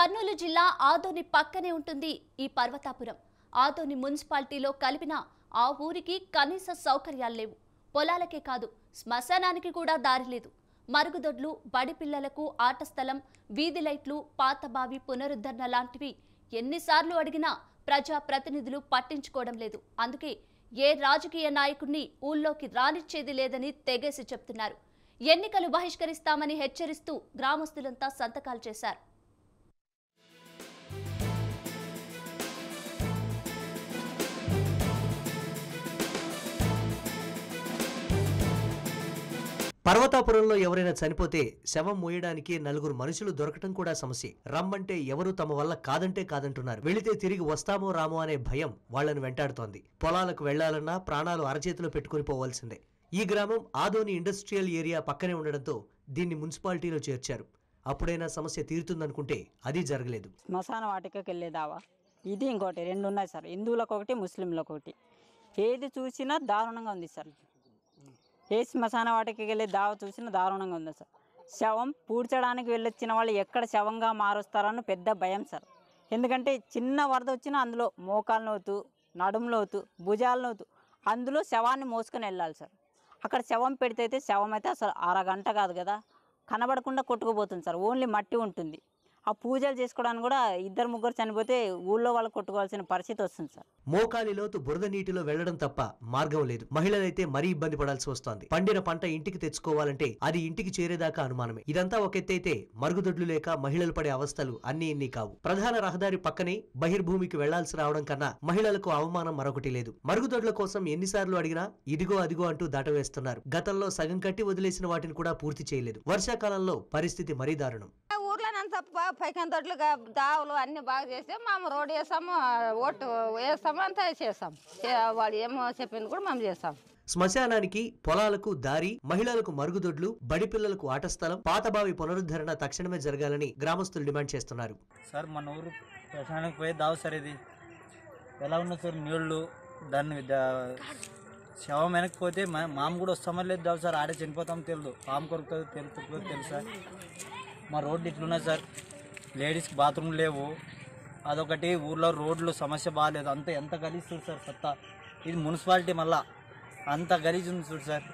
కర్నూలు జిల్లా ఆదోని పక్కనే ఉంటుంది ఈ పర్వతాపురం ఆదోని మున్సిపాలిటీలో కలిపిన ఆ ఊరికి కనీస సౌకర్యాలు లేవు పొలాలకే కాదు శ్మశానానికి కూడా దారి లేదు మరుగుదొడ్లు బడి పిల్లలకు ఆట స్థలం వీధి లైట్లు పాతబావి పునరుద్ధరణ లాంటివి ఎన్నిసార్లు అడిగినా ప్రజా ప్రతినిధులు పట్టించుకోవడం లేదు అందుకే ఏ రాజకీయ నాయకుడిని ఊళ్ళోకి రానిచ్చేది లేదని తెగేసి చెప్తున్నారు ఎన్నికలు బహిష్కరిస్తామని హెచ్చరిస్తూ గ్రామస్తులంతా సంతకాలు చేశారు పర్వతాపురంలో ఎవరైనా చనిపోతే శవం మోయడానికి నలుగురు మనుషులు దొరకటం కూడా సమస్య రమ్మంటే ఎవరు తమ వల్ల కాదంటే కాదంటున్నారు వెళితే తిరిగి వస్తామో రామో అనే భయం వాళ్లను వెంటాడుతోంది పొలాలకు వెళ్లాలన్నా ప్రాణాలు అరచేతిలో పెట్టుకుని పోవాల్సిందే ఈ గ్రామం ఆదోని ఇండస్ట్రియల్ ఏరియా పక్కనే ఉండడంతో దీన్ని మున్సిపాలిటీలో చేర్చారు అప్పుడైనా సమస్య తీరుతుందనుకుంటే అది జరగలేదు శ్మశాన వాటికకి వెళ్ళేదావా ఇది ఇంకోటి రెండు ఉన్నాయి సార్ హిందువులకు ఒకటి ముస్లింలకు ఒకటి ఏది చూసినా దారుణంగా ఉంది సార్ ఏ శ్మశాన వాటికి వెళ్ళి దావ చూసిన దారుణంగా ఉంది సార్ శవం పూడ్చడానికి వెళ్ళొచ్చిన వాళ్ళు ఎక్కడ శవంగా మారుస్తారని పెద్ద భయం సార్ ఎందుకంటే చిన్న వరద వచ్చినా అందులో మోకాలు నోతు నడుము లోతు నోతు అందులో శవాన్ని మోసుకొని వెళ్ళాలి సార్ అక్కడ శవం పెడితే అయితే శవం అయితే అసలు అరగంట కాదు కదా కనబడకుండా కొట్టుకుపోతుంది సార్ ఓన్లీ మట్టి ఉంటుంది ఆ పూజలు చేసుకోవడానికి కూడా ఇద్దరు ముగ్గురు చనిపోతే ఊళ్ళో వాళ్ళు కొట్టుకోవాల్సిన పరిస్థితి వస్తుంది సార్ మోకాలి లోతు బురద నీటిలో వెళ్లడం తప్ప మార్గం లేదు మహిళలైతే మరీ ఇబ్బంది పడాల్సి వస్తోంది పండిన పంట ఇంటికి తెచ్చుకోవాలంటే అది ఇంటికి చేరేదాకా అనుమానమే ఇదంతా ఒక ఎత్తైతే మరుగుదొడ్లు లేక మహిళలు పడే అవస్థలు అన్ని ఇన్ని కావు ప్రధాన రహదారి పక్కనే బహిర్భూమికి వెళ్లాల్సి రావడం కన్నా మహిళలకు అవమానం మరొకటి లేదు మరుగుదొడ్ల కోసం ఎన్నిసార్లు అడిగినా ఇదిగో అదిగో అంటూ దాటవేస్తున్నారు గతంలో సగం కట్టి వదిలేసిన వాటిని కూడా పూర్తి చేయలేదు వర్షాకాలంలో పరిస్థితి మరీ దారుణం తప్ప పైకి తొట్లు దావులు అన్ని బాగా చేస్తే మేము రోడ్డు వేస్తాము ఓటు వేస్తాము అంతా చేస్తాం వాళ్ళు ఏమో చెప్పింది కూడా మేము చేస్తాం శ్మశానానికి పొలాలకు దారి మహిళలకు మరుగుదొడ్లు బడి పిల్లలకు ఆట స్థలం పాతబావి పునరుద్ధరణ తక్షణమే జరగాలని గ్రామస్తులు డిమాండ్ చేస్తున్నారు సార్ మన ఊరు శ్మశానానికి పోయి దావు సార్ ఇది ఎలా ఉన్నా సార్ నీళ్లు దాన్ని దా- శవం వెనకపోతే మా మామ కూడా వస్తామని లేదు దావు సార్ ఆడే చనిపోతాం తెలియదు పాము కొరుకుతుంది తెలుసు సార్ మా రోడ్లు ఇట్లున్నాయి సార్ లేడీస్కి బాత్రూమ్ లేవు అదొకటి ఊర్లో రోడ్లు సమస్య బాగాలేదు అంత ఎంత గలీజుడు సార్ సత్తా ఇది మున్సిపాలిటీ మళ్ళా అంత గలీజ్ ఉంది చూడు సార్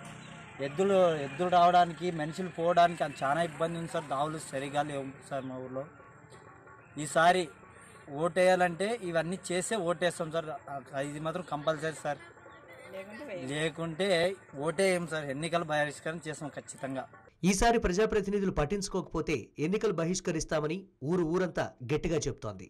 ఎద్దులు ఎద్దులు రావడానికి మనుషులు పోవడానికి అంత చాలా ఇబ్బంది ఉంది సార్ దావులు సరిగా లేవు సార్ మా ఊర్లో ఈసారి ఓటేయాలంటే ఇవన్నీ చేసే ఓటేస్తాం సార్ ఇది మాత్రం కంపల్సరీ సార్ లేకుంటే ఓటేయం సార్ ఎన్నికలు బహిష్కరణ చేస్తాం ఖచ్చితంగా ఈసారి ప్రజాప్రతినిధులు పట్టించుకోకపోతే ఎన్నికలు బహిష్కరిస్తామని ఊరు ఊరంతా గట్టిగా చెబుతోంది